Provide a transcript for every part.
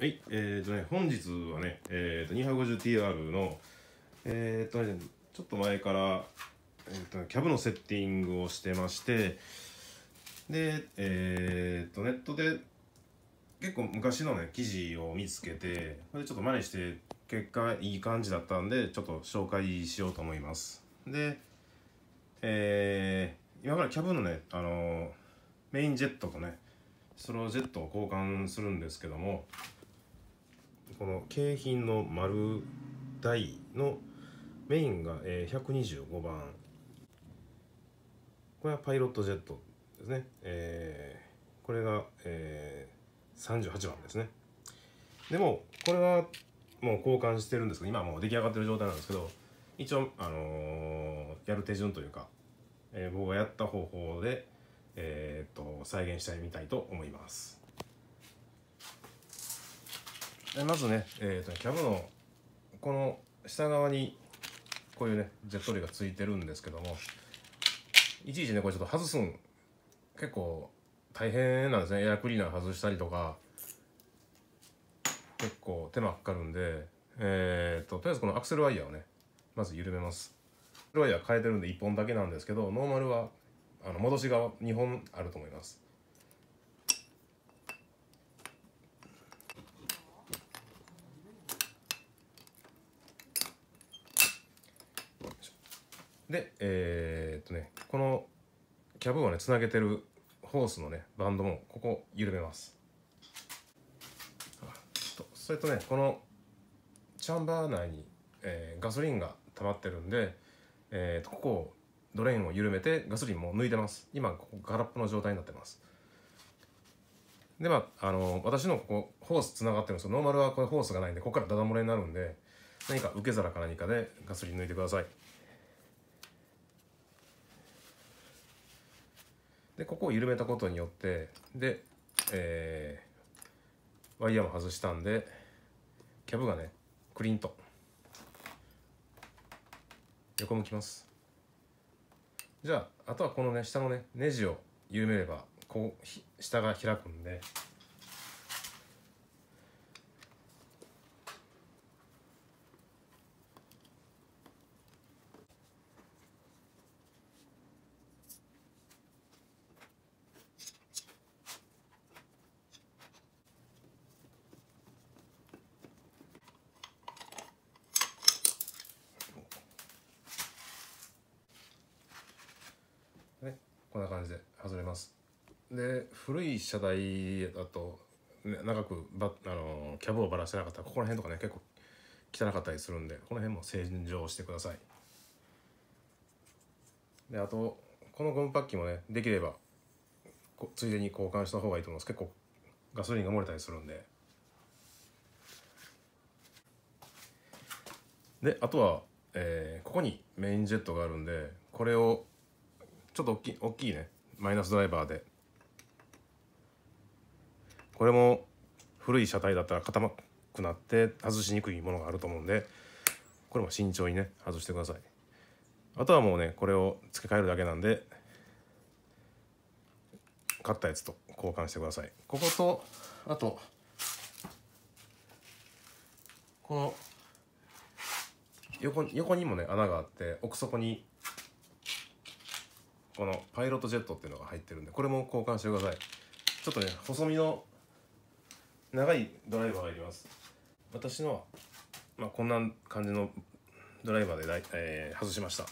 はい、えーとね、本日はね、えー、250TR の、えーとね、ちょっと前から、えーとキャブのセッティングをしてまして、で、えーと、ネットで結構昔のね、記事を見つけて、れちょっと真似して、結果いい感じだったんで、ちょっと紹介しようと思います。で、えー、今からキャブのね、あのメインジェットとね、スロージェットを交換するんですけども、この景品の丸台のメインが、えー、125番これはパイロットジェットですね、えー、これが、えー、38番ですねでもこれはもう交換してるんですけど今もう出来上がってる状態なんですけど一応、あのー、やる手順というか、えー、僕がやった方法で、えー、っと再現したいみたいと思いますまずね、えーと、キャブのこの下側にこういうねジェット類がついてるんですけどもいちいちねこれちょっと外すん結構大変なんですねエアクリーナー外したりとか結構手間かかるんでえっ、ー、ととりあえずこのアクセルワイヤーをねまず緩めますアクセルワイヤー変えてるんで1本だけなんですけどノーマルはあの戻しが2本あると思いますでえー、っとねこのキャブをねつなげてるホースのねバンドもここ緩めますそれとねこのチャンバー内に、えー、ガソリンが溜まってるんで、えー、ここをドレーンを緩めてガソリンも抜いてます今ここラッぽの状態になってますでまあ、あのー、私のここホースつながってるんですノーマルはこれホースがないんでここからダダ漏れになるんで何か受け皿か何かでガソリン抜いてくださいでここを緩めたことによってで、えー、ワイヤーも外したんでキャブがねクリンと横向きますじゃああとはこのね下のねネジを緩めればこう下が開くんでこんな感じで外れますで古い車体だと、ね、長くバあのキャブをばらしてなかったらここら辺とかね結構汚かったりするんでこの辺も洗浄してくださいであとこのゴムパッキンもねできればついでに交換した方がいいと思います結構ガソリンが漏れたりするんでであとは、えー、ここにメインジェットがあるんでこれをちょっと大きい大きいねマイナスドライバーでこれも古い車体だったら固まくなって外しにくいものがあると思うんでこれも慎重にね外してくださいあとはもうねこれを付け替えるだけなんで買ったやつと交換してくださいこことあとこの横横にもね穴があって奥底にこのパイロットジェットっていうのが入ってるんでこれも交換してくださいちょっとね細身の長いドライバーがいります私のは、まあ、こんな感じのドライバーでだい、えー、外しました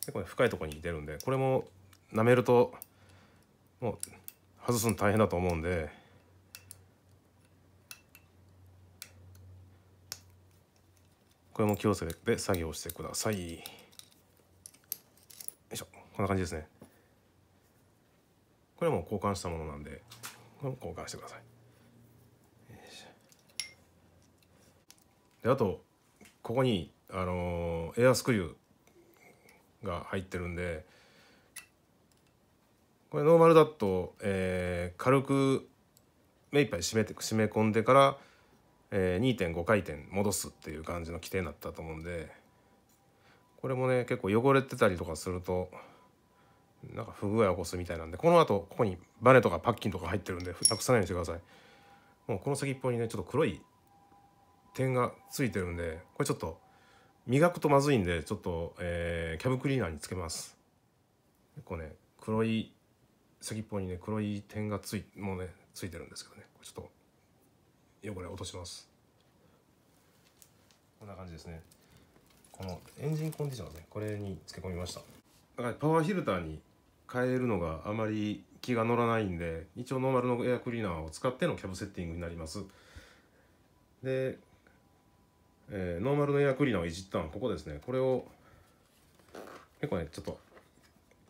結構、ね、深いところに出るんでこれも舐めるともう外すの大変だと思うんでこれも気をつけて作業してください。こんな感じですねこれも交換したものなんで交換してくださいであとここにあのー、エアスクリューが入ってるんでこれノーマルだと、えー、軽く目いっぱい締めて締め込んでから、えー、2.5回転戻すっていう感じの規定になったと思うんでこれもね結構汚れてたりとかするとなんか不具合を起こすみたいなんでこの後ここにバネとかパッキンとか入ってるんでなくさないようにしてくださいもうこの先っぽにねちょっと黒い点がついてるんでこれちょっと磨くとまずいんでちょっと、えー、キャブクリーナーにつけますこ構ね黒い先っぽにね黒い点がついもうねついてるんですけどねちょっと汚れ落としますこんな感じですねこのエンジンコンディションですねこれにつけ込みましただからパワーフィルターに変えるのがあまり気が乗らないんで一応ノーマルのエアクリーナーを使ってのキャブセッティングになりますで、えー、ノーマルのエアクリーナーをいじったのはここですねこれを結構ねちょっと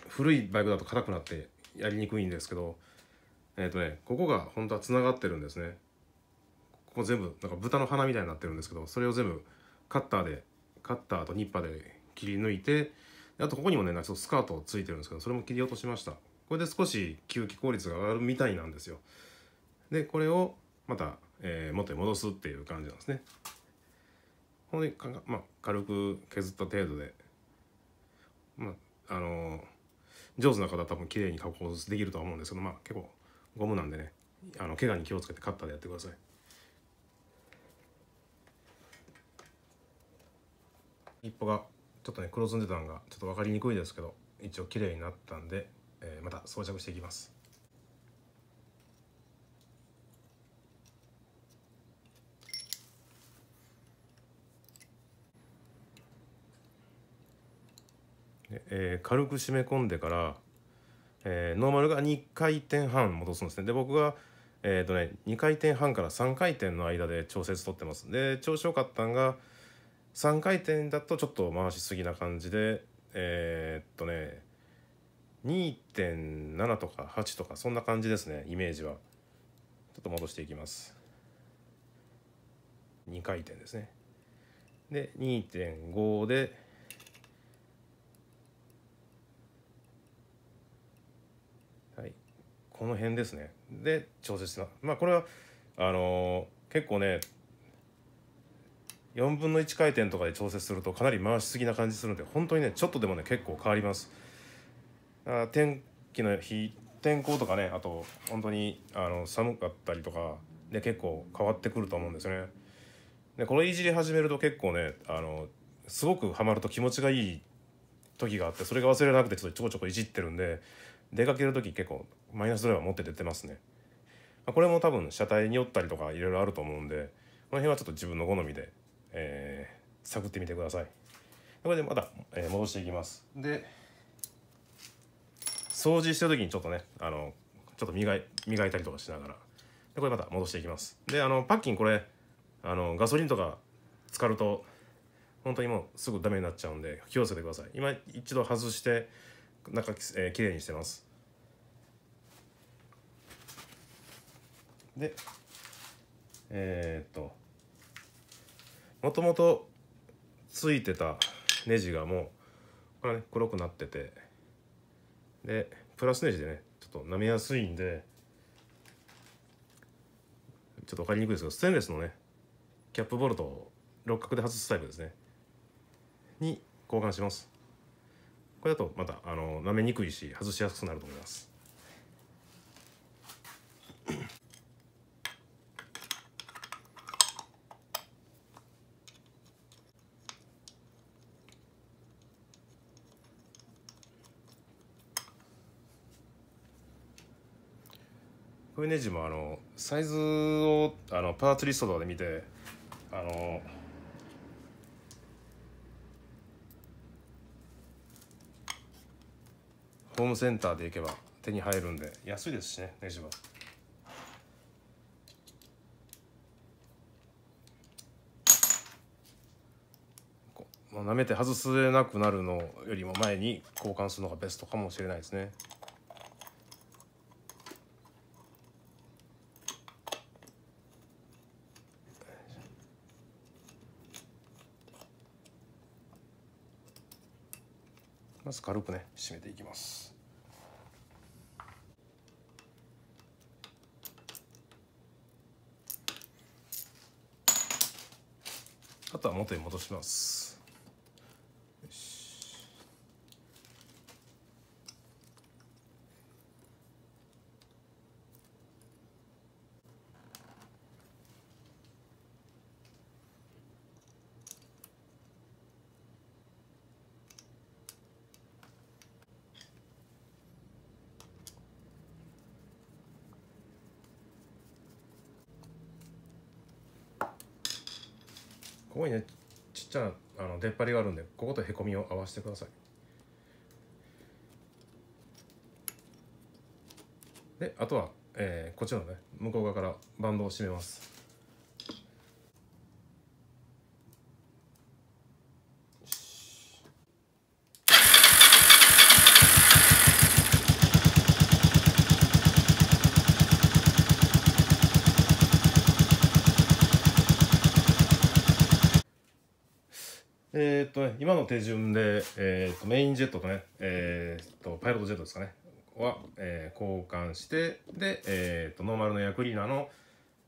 古いバイクだと硬くなってやりにくいんですけどえっ、ー、とねここが本当は繋がってるんですねここ全部なんか豚の鼻みたいになってるんですけどそれを全部カッターでカッターとニッパーで切り抜いてあとここにもねスカートついてるんですけどそれも切り落としましたこれで少し吸気効率が上がるみたいなんですよでこれをまた、えー、元に戻すっていう感じなんですねほんでまあ、軽く削った程度でまああのー、上手な方は多分綺麗に加工できるとは思うんですけどまあ結構ゴムなんでねあの怪我に気をつけてカッターでやってください一歩がちょっとね黒ずんでたのがちょっと分かりにくいですけど一応綺麗になったんで、えー、また装着していきますえー、軽く締め込んでから、えー、ノーマルが2回転半戻すんですねで僕がえっ、ー、とね2回転半から3回転の間で調節取ってますで調子よかったんが3回転だとちょっと回しすぎな感じでえー、っとね2.7とか8とかそんな感じですねイメージはちょっと戻していきます2回転ですねで2.5ではいこの辺ですねで調節なままあこれはあのー、結構ね4分の1回転とかで調節するとかなり回しすぎな感じするんで本当にねちょっとでもね結構変わりますあ天気の日天候とかねあと本当にあの寒かったりとかで結構変わってくると思うんですねでこれいじり始めると結構ねあのすごくハマると気持ちがいい時があってそれが忘れなくてちょっとちょこちょこいじってるんで出かける時結構マイナスドライバー持って出てますねこれも多分車体によったりとかいろいろあると思うんでこの辺はちょっと自分の好みでえー、探ってみてくださいこれでまた、えー、戻していきますで掃除してる時にちょっとねあのちょっと磨い磨いたりとかしながらでこれまた戻していきますであのパッキンこれあのガソリンとか浸かると本当にもうすぐダメになっちゃうんで気をつけてください今一度外して中、えー、きれいにしてますでえー、っともともとついてたネジがもうこれはね黒くなっててでプラスネジでねちょっと舐めやすいんでちょっと分かりにくいですけどステンレスのねキャップボルトを六角で外すタイプですねに交換しますこれだとまたあの舐めにくいし外しやすくなると思いますういうネジもあのサイズをあのパーツリストとかで見てあのホームセンターで行けば手に入るんで安いですしねネジは。ま舐めて外せなくなるのよりも前に交換するのがベストかもしれないですね。まず軽くね締めていきますあとは元に戻しますここにねちっちゃなあの出っ張りがあるんでこことへこみを合わせてくださいであとは、えー、こっちのね向こう側からバンドを締めますっとね、今の手順で、えっとメインジェットとね、えっとパイロットジェットですかね、は、え交換して、で、えっとノーマルのヤクリーナーの、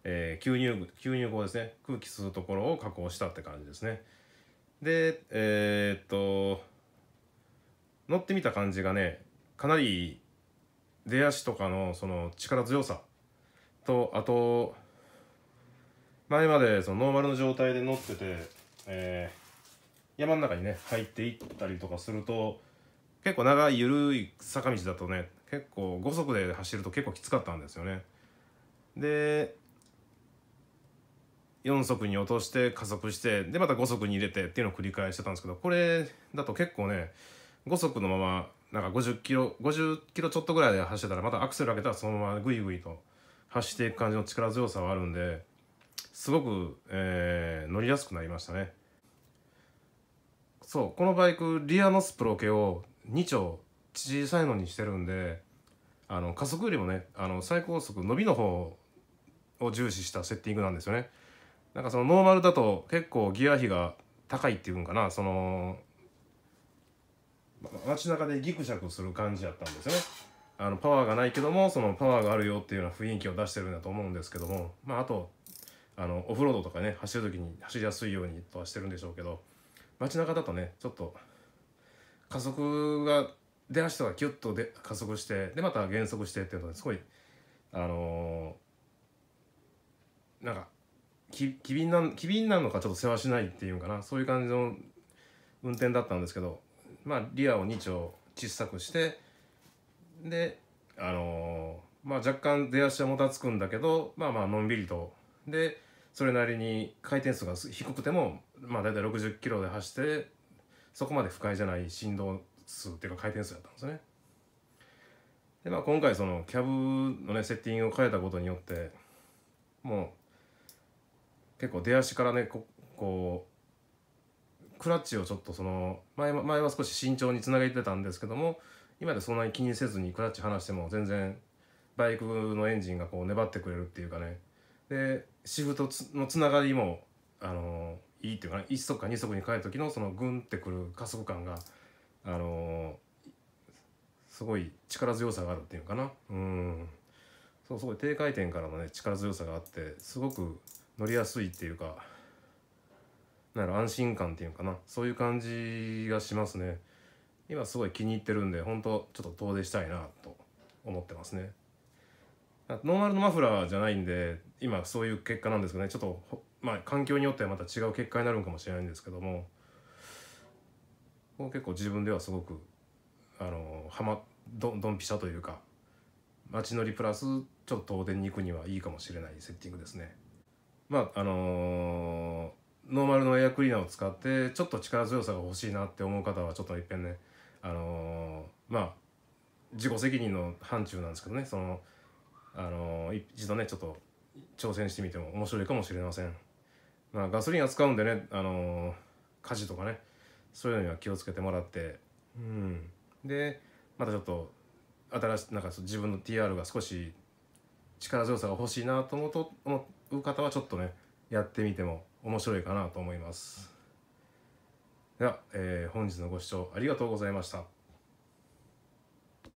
えー、吸入吸入口ですね空気吸うところを加工したって感じですねでえー、っと乗ってみた感じがねかなり出足とかのその力強さとあと前までそのノーマルの状態で乗ってて、えー山の中にね入っていったりとかすると結構長い緩い坂道だとね結構5速で走ると結構きつかったんですよね。で4速に落として加速してでまた5速に入れてっていうのを繰り返してたんですけどこれだと結構ね5速のままなんか50キロ50キロちょっとぐらいで走ってたらまたアクセル上げたらそのままグイグイと走っていく感じの力強さはあるんですごく、えー、乗りやすくなりましたね。そうこのバイクリアのスプロケを2丁小さいのにしてるんであの加速よりもねあの最高速伸びの方を重視したセッティングなんですよねなんかそのノーマルだと結構ギア比が高いっていうんかなその街中でギクシャクする感じやったんですよねあのパワーがないけどもそのパワーがあるよっていうような雰囲気を出してるんだと思うんですけどもまああとあのオフロードとかね走る時に走りやすいようにとはしてるんでしょうけど街中だとねちょっと加速が出足とかキュッとで加速してでまた減速してっていうのですごいあのー、なんか機敏な機敏なのかちょっと世話しないっていうんかなそういう感じの運転だったんですけどまあリアを2丁小さくしてであのー、まあ若干出足はもたつくんだけどまあまあのんびりとでそれなりに回転数が低くてもまあ大体60キロで走ってそこまで不快じゃない振動数っていうか回転数だったんですね。でまあ今回そのキャブのねセッティングを変えたことによってもう結構出足からねこうクラッチをちょっとその前前は少し慎重につなげてたんですけども今でそんなに気にせずにクラッチ離しても全然バイクのエンジンがこう粘ってくれるっていうかねでシフトのつながりもあのいいっていうかな1足か2足に変える時のそのグンってくる加速感があのー、すごい力強さがあるっていうのかなうんそうすごい低回転からのね力強さがあってすごく乗りやすいっていうかなる安心感っていうかなそういう感じがしますね今すごい気に入ってるんで本当ちょっと遠出したいなと思ってますねノーマルのマフラーじゃないんで今そういう結果なんですけどねちょっとまあ環境によってはまた違う結果になるんかもしれないんですけどももう結構自分ではすごくあのはまどどんぴしゃというか街乗りプラスちょっと東電に行くにはいいかもしれないセッティングですね。まああのー、ノーマルのエアクリーナーを使ってちょっと力強さが欲しいなって思う方はちょっといっぺんね、あのー、まあ自己責任の範疇なんですけどねその、あのー、一度ねちょっと挑戦してみても面白いかもしれません。まあ、ガソリン扱うんでね、あのー、火事とかねそういうのには気をつけてもらって、うん、でまたちょっと新しい、なんか自分の TR が少し力強さが欲しいなと思うと思う方はちょっとねやってみても面白いかなと思います。では、えー、本日のご視聴ありがとうございました。